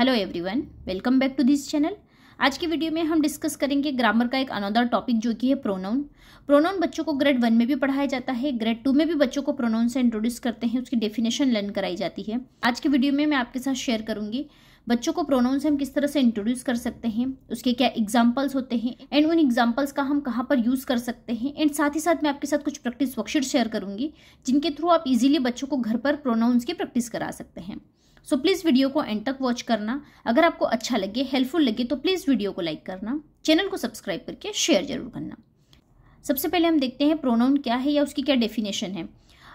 hello everyone welcome back to this channel आज की video में हम डिस्कस करेंगे ग्रामर का एक अनदर टॉपिक जो कि है प्रोनाउन प्रोनाउन बच्चों को ग्रेड वन में भी पढ़ाया जाता है ग्रेड टू में भी बच्चों को प्रोनाउन से इंट्रोड्यूस करते हैं उसकी डेफिनेशन लर्न कराई जाती है आज की वीडियो में मैं आपके साथ शेयर करूंगी बच्चों को प्रोनाउन से हम किस तरह से इंट्रोड्यूस कर सकते हैं उसके क्या एग्जाम्पल्स होते हैं एंड उन एग्जाम्पल्स का हम कहाँ पर यूज़ कर सकते हैं एंड साथ ही साथ मैं आपके साथ कुछ प्रैक्टिस वर्कशीट शेयर करूंगी जिनके थ्रू आप इजीली बच्चों को घर पर प्रोनाउंस की प्रैक्टिस करा सकते हैं सो प्लीज़ वीडियो को एंड तक वॉच करना अगर आपको अच्छा लगे हेल्पफुल लगे तो प्लीज़ वीडियो को लाइक करना चैनल को सब्सक्राइब करके शेयर जरूर करना सबसे पहले हम देखते हैं प्रोनाउन क्या है या उसकी क्या डेफिनेशन है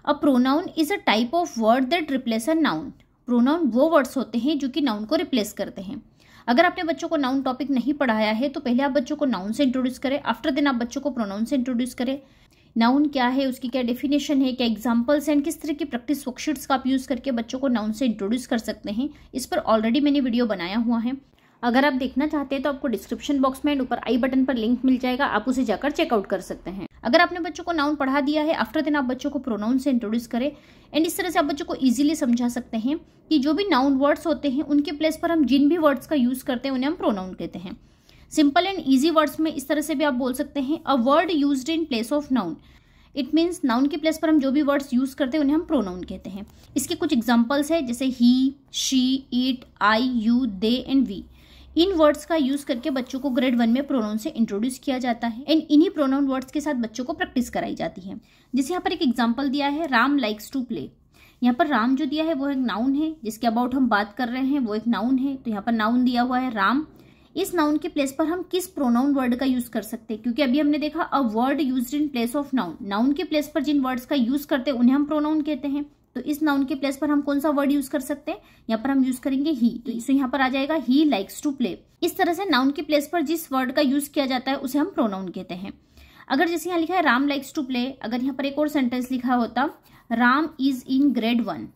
a pronoun is a type of word that replace a noun pronoun वो वर्ड्स होते हैं जो कि नाउन को रिप्लेस करते हैं अगर आपने बच्चों को नाउन टॉपिक नहीं पढ़ाया है तो पहले आप बच्चों को नाउन से इंट्रोड्यूस करें आफ्टर देन आप बच्चों को प्रोनाउन से इंट्रोड्यूस करें नाउन क्या है उसकी क्या डेफिनेशन है क्या एग्जाम्पल्स एंड किस तरह की प्रैक्टिस वर्कशीट्स का आप यूज़ करके बच्चों को नाउन से इंट्रोड्यूस कर सकते हैं इस पर ऑलरेडी मैंने वीडियो बनाया हुआ है अगर आप देखना चाहते हैं तो आपको डिस्क्रिप्शन बॉक्स में ऊपर आई बटन पर लिंक मिल जाएगा आप उसे जाकर चेकआउट कर सकते हैं अगर आपने बच्चों को नाउन पढ़ा दिया है आफ्टर देन आप बच्चों को प्रोनाउन से इंट्रोड्यूस करें एंड इस तरह से आप बच्चों को इजीली समझा सकते हैं कि जो भी नाउन वर्ड्स होते हैं उनके प्लेस पर हम जिन भी वर्ड्स का यूज़ करते हैं उन्हें हम प्रोनाउन कहते हैं सिंपल एंड ईजी वर्ड्स में इस तरह से भी आप बोल सकते हैं a word use in place of noun it means noun के प्लेस पर हम जो भी वर्ड्स यूज करते हैं उन्हें हम प्रोनाउन कहते हैं इसके कुछ एग्जाम्पल्स हैं जैसे he she it I you they and we इन वर्ड्स का यूज करके बच्चों को ग्रेड वन में प्रोनाउन से इंट्रोड्यूस किया जाता है एंड इन्हीं प्रोनाउन वर्ड्स के साथ बच्चों को प्रैक्टिस कराई जाती है जैसे यहाँ पर एक एग्जाम्पल दिया है राम लाइक्स टू प्ले यहाँ पर राम जो दिया है वो एक नाउन है जिसके अबाउट हम बात कर रहे हैं वो एक नाउन है तो यहाँ पर नाउन दिया हुआ है राम इस नाउन के प्लेस पर हम किस प्रोनाउन वर्ड का यूज कर सकते हैं क्योंकि अभी हमने देखा a word use in place of noun noun के प्लेस पर जिन वर्ड्स का यूज करते हैं उन्हें हम प्रोनाउन कहते हैं तो इस नाउन के प्लेस पर हम कौन सा वर्ड यूज कर सकते हैं यहाँ पर हम यूज करेंगे ही तो इसे यहाँ पर आ जाएगा ही लाइक्स टू प्ले इस तरह से नाउन के प्लेस पर जिस वर्ड का यूज किया जाता है उसे हम प्रोनाउन कहते हैं अगर जैसे यहाँ लिखा है राम लाइक्स टू प्ले अगर यहाँ पर एक और सेंटेंस लिखा होता Ram is in grade one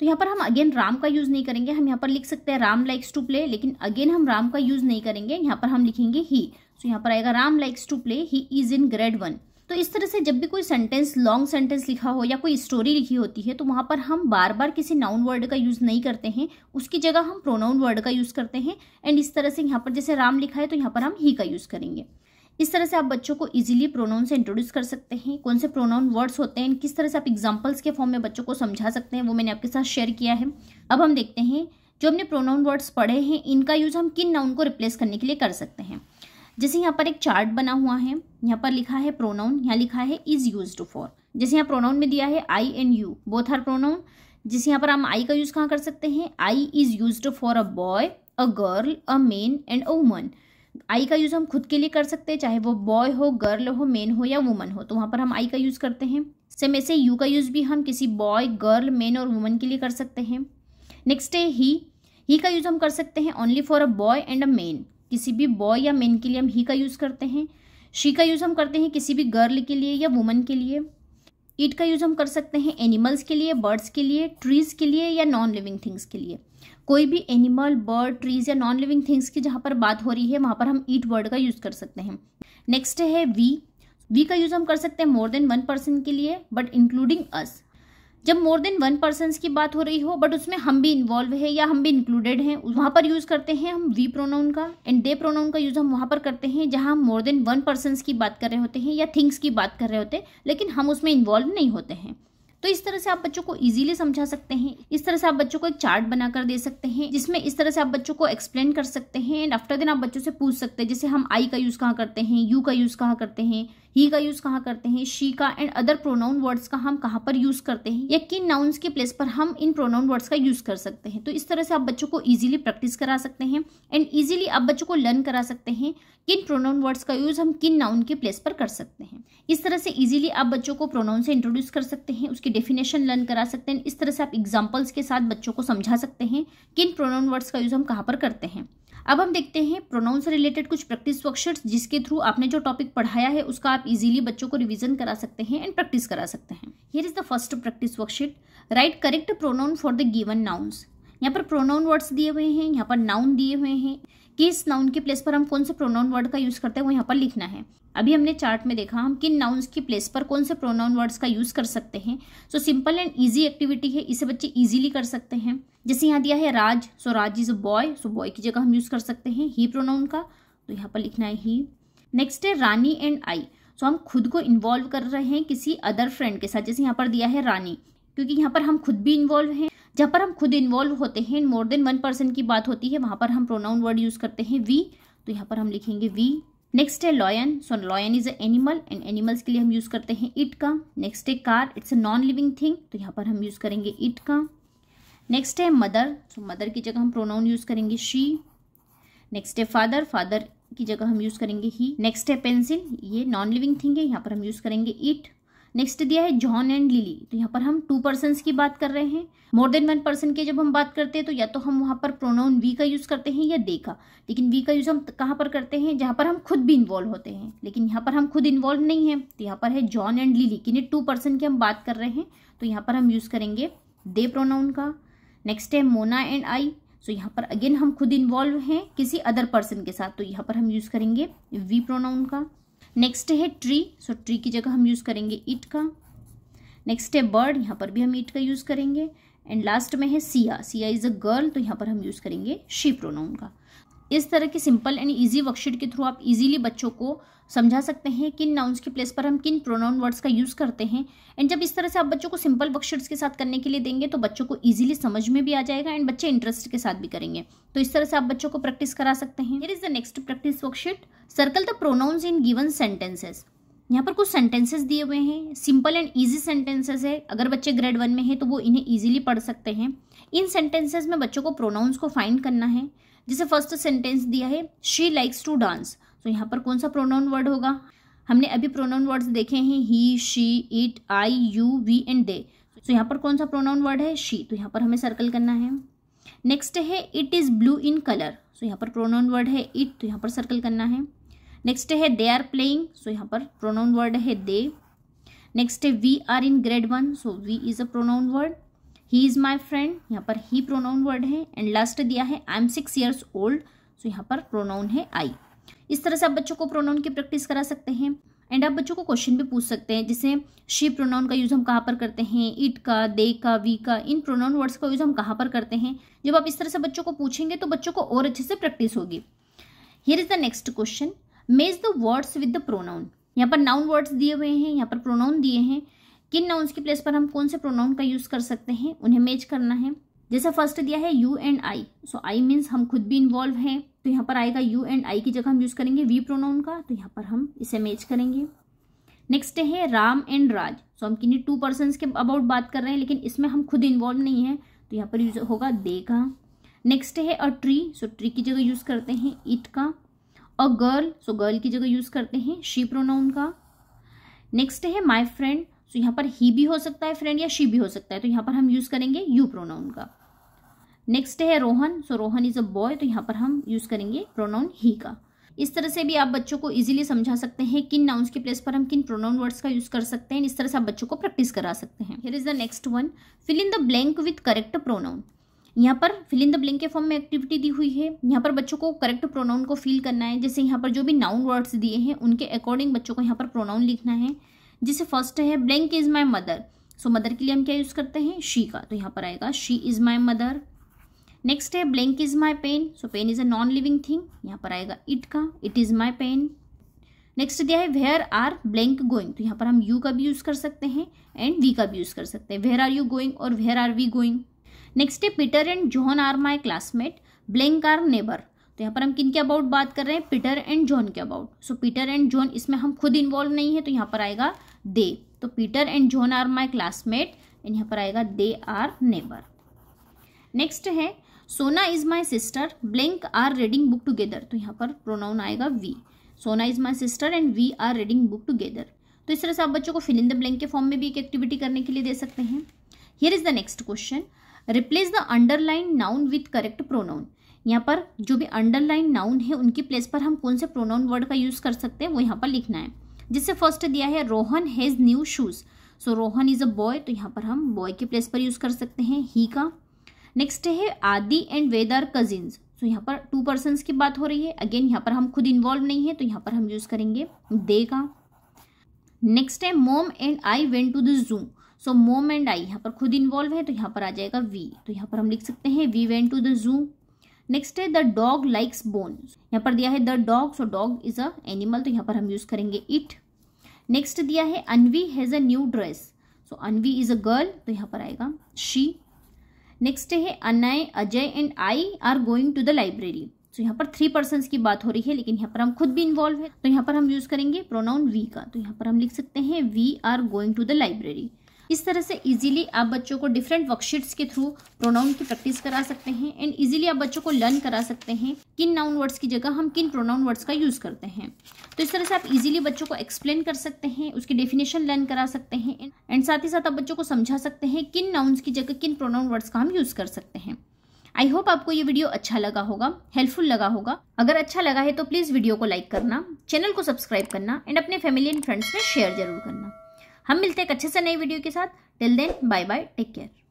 तो यहाँ पर हम अगेन राम का यूज नहीं करेंगे हम यहाँ पर लिख सकते हैं राम लाइक्स टू प्ले लेकिन अगेन हम राम का यूज नहीं करेंगे यहाँ पर हम लिखेंगे ही सो so, यहाँ पर आएगा Ram likes to play he is in grade one तो इस तरह से जब भी कोई सेंटेंस लॉन्ग सेंटेंस लिखा हो या कोई स्टोरी लिखी होती है तो वहाँ पर हम बार बार किसी नाउन वर्ड का यूज़ नहीं करते हैं उसकी जगह हम प्रोनाउन वर्ड का यूज़ करते हैं एंड इस तरह से यहाँ पर जैसे राम लिखा है तो यहाँ पर हम ही का यूज़ करेंगे इस तरह से आप बच्चों को इजीली प्रोनाउन से इंट्रोड्यूस कर सकते हैं कौन से प्रोनाउन वर्ड्स होते हैं किस तरह से आप एग्जाम्पल्स के फॉर्म में बच्चों को समझा सकते हैं वो मैंने आपके साथ शेयर किया है अब हम देखते हैं जो हमने प्रोनाउन वर्ड्स पढ़े हैं इनका यूज़ हम किन नाउन को रिप्लेस करने के लिए कर सकते हैं जैसे यहाँ पर एक चार्ट बना हुआ है यहाँ पर लिखा है प्रोनाउन यहाँ लिखा है इज़ यूज फॉर जैसे यहाँ प्रोनाउन में दिया है I and you both are pronoun जैसे यहाँ पर हम आई का यूज़ कहाँ कर सकते हैं I is use for a boy a girl a men and a woman I का यूज़ हम खुद के लिए कर सकते हैं चाहे वो बॉय हो गर्ल हो मेन हो या वुमन हो तो वहाँ पर हम आई का यूज़ करते हैं सेम ऐसे यू का यूज़ भी हम किसी बॉय गर्ल मेन और वुमन के लिए कर सकते हैं नेक्स्ट है ही ही का यूज़ हम कर सकते हैं only for a boy and a men किसी भी बॉय या मेन के लिए हम ही का यूज़ करते हैं शी का यूज़ हम करते हैं किसी भी गर्ल के लिए या वुमन के लिए ईट का यूज़ हम कर सकते हैं एनिमल्स के लिए बर्ड्स के लिए ट्रीज़ के लिए या नॉन लिविंग थिंग्स के लिए कोई भी एनिमल बर्ड ट्रीज या नॉन लिविंग थिंग्स की जहाँ पर बात हो रही है वहाँ पर हम ईट वर्ड का यूज़ कर सकते हैं नेक्स्ट है वी वी का यूज़ हम कर सकते हैं मोर देन वन पर्सन के लिए बट इंक्लूडिंग अस जब मोर देन वन पर्सन की बात हो रही हो बट उसमें हम भी इन्वॉल्व है या हम भी इंक्लूडेड हैं वहाँ पर यूज़ करते हैं हम वी प्रोनाउन का एंड दे प्रोनाउन का यूज़ हम वहाँ पर करते हैं जहाँ हम मोर देन वन पर्सन की बात कर रहे होते हैं या थिंग्स की बात कर रहे होते हैं लेकिन हम उसमें इन्वॉल्व नहीं होते हैं तो इस तरह से आप बच्चों को इजीली समझा सकते हैं इस तरह से आप बच्चों को एक चार्ट बनाकर दे सकते हैं जिसमें इस तरह से आप बच्चों को एक्सप्लेन कर सकते हैं एंड आफ्टर दिन आप बच्चों से पूछ सकते हैं जैसे हम आई का यूज कहाँ करते हैं यू का यूज कहाँ करते हैं ही का यूज कहाँ करते हैं शी का एंड अदर प्रोनाउन वर्ड्स का हम कहाँ पर यूज करते हैं या किन नाउन्स के प्लेस पर हम इन प्रोनाउन वर्ड्स का यूज कर सकते हैं तो इस तरह से आप बच्चों को ईजिली प्रैक्टिस करा सकते हैं एंड ईजिली आप बच्चों को लर्न करा सकते हैं किन प्रोनाउन वर्ड्स का यूज हम किन नाउन के प्लेस पर कर सकते हैं इस तरह से ईजिली आप बच्चों को प्रोनाउन से इंट्रोड्यूस कर सकते हैं उसकी डेफिनेशन लर्न करा सकते हैं इस तरह से आप एग्जाम्पल्स के साथ बच्चों को समझा सकते हैं किन प्रोनाउन वर्ड्स का यूज हम कहाँ पर करते हैं अब हम देखते हैं प्रोनाउन से रिलेटेड कुछ प्रैक्टिस वर्कशीट्स जिसके थ्रू आपने जो टॉपिक पढ़ाया है उसका आप इजीली बच्चों को रिवीजन करा सकते हैं एंड प्रैक्टिस करा सकते हैं here is the first practice worksheet write correct pronoun for the given nouns यहाँ पर प्रोनाउन वर्ड्स दिए हुए हैं यहाँ पर नाउन दिए हुए हैं किस नाउन के प्लेस पर हम कौन से प्रोनाउन वर्ड का यूज़ करते हैं वो यहाँ पर लिखना है अभी हमने चार्ट में देखा हम किन नाउन्स की प्लेस पर कौन से प्रोनाउन वर्ड्स का यूज़ कर सकते हैं so simple and easy activity है इसे बच्चे इजीली कर सकते हैं जैसे यहाँ दिया है Raj so Raj is a boy so boy की जगह हम यूज़ कर सकते हैं ही प्रोनाउन का तो यहाँ पर लिखना है ही नेक्स्ट है रानी एंड आई सो हम खुद को इन्वॉल्व कर रहे हैं किसी अदर फ्रेंड के साथ जैसे यहाँ पर दिया है रानी क्योंकि यहाँ पर हम खुद भी इन्वॉल्व हैं जहाँ पर हम खुद इन्वॉल्व होते हैं मोर देन वन पर्सन की बात होती है वहाँ पर हम प्रोनाउन वर्ड यूज़ करते हैं वी तो यहाँ पर हम लिखेंगे वी नेक्स्ट है lion so lion is a animal and animals के लिए हम यूज़ करते हैं इट का नेक्स्ट है car it's a non living thing तो यहाँ पर हम यूज़ करेंगे इट का नेक्स्ट है मदर सो मदर की जगह हम प्रोनाउन यूज़ करेंगे शी नेक्स्ट है फादर फादर की जगह हम यूज़ करेंगे ही नेक्स्ट है पेंसिल ये नॉन लिविंग थिंग है यहाँ पर हम यूज़ करेंगे इट नेक्स्ट दिया है जॉन एंड लिली तो यहाँ पर हम टू पर्सन की बात कर रहे हैं मोर देन वन पर्सन की जब हम बात करते हैं तो या तो हम वहाँ पर प्रोनाउन वी का यूज़ करते हैं या दे का लेकिन वी का यूज़ हम कहाँ पर करते हैं जहाँ पर हम खुद भी इन्वॉल्व होते हैं लेकिन यहाँ पर हम खुद इन्वॉल्व नहीं है तो यहाँ पर है जॉन एंड लिली किन्हीं टू पर्सन की हम बात कर रहे हैं तो यहाँ पर हम यूज़ करेंगे दे प्रोनाउन का नेक्स्ट है मोना एंड आई सो यहाँ पर अगेन हम खुद इन्वॉल्व हैं किसी अदर पर्सन के साथ तो यहाँ पर हम यूज़ करेंगे वी प्रोनाउन का नेक्स्ट है ट्री सो ट्री की जगह हम यूज़ करेंगे इट का नेक्स्ट है बर्ड यहाँ पर भी हम इट का यूज़ करेंगे एंड लास्ट में है Siya Siya is a girl तो यहाँ पर हम यूज़ करेंगे शी प्रोनाउन का इस तरह की सिंपल एंड इजी वर्कशीट के थ्रू आप इजीली बच्चों को समझा सकते हैं किन नाउन्स के प्लेस पर हम किन प्रोनाउन वर्ड्स का यूज़ करते हैं एंड जब इस तरह से आप बच्चों को सिंपल वर्कशीट्स के साथ करने के लिए देंगे तो बच्चों को इजीली समझ में भी आ जाएगा एंड बच्चे इंटरेस्ट के साथ भी करेंगे तो इस तरह से आप बच्चों को प्रैक्टिस करा सकते हैं there is the next practice worksheet circle the pronouns in given sentences यहाँ पर कुछ सेंटेंसेस दिए हुए हैं सिंपल एंड ईजी सेंटेंसेज है अगर बच्चे ग्रेड वन में है तो वो इन्हें ईजिली पढ़ सकते हैं इन सेंटेंसेज में बच्चों को प्रोनाउंस को फाइंड करना है जैसे फर्स्ट सेंटेंस दिया है शी लाइक्स टू डांस तो यहाँ पर कौन सा प्रोनाउन वर्ड होगा हमने अभी प्रोनाउन वर्ड्स देखे हैं he she it I you we and they तो यहाँ पर कौन सा प्रोनाउन वर्ड है शी तो यहाँ पर हमें सर्कल करना है नेक्स्ट है it is blue in colour so यहाँ पर प्रोनाउन वर्ड है इट तो यहाँ पर सर्कल तो करना है नेक्स्ट है दे आर प्लेइंग सो यहाँ पर प्रोनाउन वर्ड है दे नेक्स्ट है we are in grade one so we is a pronoun word he is my friend यहाँ पर ही प्रोनाउन वर्ड है एंड लास्ट दिया है I am six years old so यहाँ पर प्रोनाउन है आई इस तरह से आप बच्चों को प्रोनाउन की प्रैक्टिस करा सकते हैं एंड आप बच्चों को क्वेश्चन भी पूछ सकते हैं जैसे शी प्रोनाउन का यूज़ हम कहाँ पर करते हैं इट का दे का वी का इन प्रोनाउन वर्ड्स का यूज़ हम कहाँ पर करते हैं जब आप इस तरह से बच्चों को पूछेंगे तो बच्चों को और अच्छे से प्रैक्टिस होगी here is the next question match the words with the pronoun यहाँ पर नाउन वर्ड्स दिए हुए हैं यहाँ पर प्रोनाउन दिए हैं किन नाउन्स की प्लेस पर हम कौन से प्रोनाउन का यूज कर सकते हैं उन्हें मैच करना है जैसे फर्स्ट दिया है you and I so I means हम खुद भी इन्वॉल्व हैं तो यहाँ पर आएगा यू एंड आई की जगह हम यूज करेंगे वी प्रोनाउन का तो यहाँ पर हम इसे मैच करेंगे नेक्स्ट है Ram and Raj so so, हम किन्हीं टू पर्सन के अबाउट बात कर रहे हैं लेकिन इसमें हम खुद इन्वॉल्व नहीं है तो यहाँ पर यूज होगा दे का नेक्स्ट है अ ट्री सो ट्री की जगह यूज करते हैं इट का अ गर्ल सो गर्ल की जगह यूज करते हैं शी प्रोनाउन का नेक्स्ट है माई फ्रेंड सो so, यहाँ पर ही भी हो सकता है फ्रेंड या शी भी हो सकता है तो यहाँ पर हम यूज़ करेंगे यू प्रोनाउन का नेक्स्ट है Rohan so Rohan is a boy तो यहाँ पर हम यूज़ करेंगे प्रोनाउन ही का इस तरह से भी आप बच्चों को इजीली समझा सकते हैं किन नाउन्स के प्लेस पर हम किन प्रोनाउन वर्ड्स का यूज़ कर सकते हैं इस तरह से आप बच्चों को प्रैक्टिस करा सकते हैं here is the next one fill in the blank with correct pronoun यहाँ पर फिल इन द ब्लैंक के फॉर्म में एक्टिविटी दी हुई है यहाँ पर बच्चों को करेक्ट प्रोनाउन को फिल करना है जैसे यहाँ पर जो भी नाउन वर्ड्स दिए हैं उनके अकॉर्डिंग बच्चों को यहाँ पर प्रोनाउन लिखना है जिसे फर्स्ट है blank is my mother so mother के लिए हम क्या यूज़ करते हैं शी का तो यहाँ पर आएगा she is my mother next है blank is my pen so pen is a non living thing यहाँ पर आएगा इट का it is my pen next दिया है वेयर आर ब्लैंक गोइंग तो यहाँ पर हम यू का भी यूज़ कर सकते हैं एंड वी का भी यूज़ कर सकते हैं वेयर आर यू गोइंग और where are we going next है Peter and John are my classmate blank are neighbour तो यहाँ पर हम किन के अबाउट बात कर रहे हैं पीटर एंड जॉन के about so Peter and John इसमें हम खुद इन्वॉल्व नहीं है तो यहाँ पर आएगा दे तो Peter and John are my classmate and यहाँ पर आएगा दे आर नेबर नेक्स्ट है Sona is my sister blank are reading book together तो यहाँ पर प्रोनाउन आएगा we Sona is my sister and we are reading book together तो इस तरह से आप बच्चों को फिल इन द ब्लैंक के फॉर्म में भी एक एक्टिविटी करने के लिए दे सकते हैं here is the next question replace the underline noun with correct pronoun यहाँ पर जो भी अंडरलाइन नाउन है उनकी प्लेस पर हम कौन से प्रोनाउन वर्ड का यूज़ कर सकते हैं वो यहाँ पर लिखना है जिससे फर्स्ट दिया है Rohan has new shoes so Rohan is a boy तो यहाँ पर हम बॉय के प्लेस पर यूज़ कर सकते हैं ही का नेक्स्ट है आदि एंड आर कजिन्स सो यहाँ पर टू पर्सनस की बात हो रही है अगेन यहाँ पर हम खुद इन्वॉल्व नहीं है तो यहाँ पर हम यूज़ करेंगे दे का नेक्स्ट है mom and I went to the zoo so मोम एंड आई यहाँ पर खुद इन्वॉल्व है तो यहाँ पर आ जाएगा वी तो यहाँ पर हम लिख सकते हैं we went to the zoo next है द डॉग लाइक्स बोन यहाँ पर दिया है the dog so dog is a animal तो यहाँ पर हम यूज करेंगे इट नेक्स्ट दिया है Anvi has a new dress so Anvi is a girl तो यहाँ पर आएगा शी नेक्स्ट है Anay Ajay and I are going to the library so यहाँ पर थ्री पर्सन की बात हो रही है लेकिन यहाँ पर हम खुद भी इन्वॉल्व है तो यहाँ पर हम यूज करेंगे प्रोनाउन वी का तो यहाँ पर हम लिख सकते हैं we are going to the library इस तरह से इजीली आप बच्चों को डिफरेंट वर्कशीट्स के थ्रू प्रोनाउन की प्रैक्टिस करा सकते हैं एंड इजीली आप बच्चों को लर्न करा सकते हैं किन नाउन वर्ड्स की जगह हम किन प्रोनाउन वर्ड्स का यूज़ करते हैं तो इस तरह से आप इजीली बच्चों को एक्सप्लेन कर सकते हैं उसकी डेफिनेशन लर्न करा सकते हैं एंड साथ ही साथ आप बच्चों को समझा सकते हैं किन नाउन्स की जगह किन प्रोनाउन वर्ड्स का हम यूज़ कर सकते हैं आई होप आपको ये वीडियो अच्छा लगा होगा हेल्पफुल लगा होगा अगर अच्छा लगा है तो प्लीज़ वीडियो को लाइक करना चैनल को सब्सक्राइब करना एंड अपने फैमिली एंड फ्रेंड्स में शेयर जरूर करना हम मिलते हैं एक अच्छे से नई वीडियो के साथ till then bye bye take care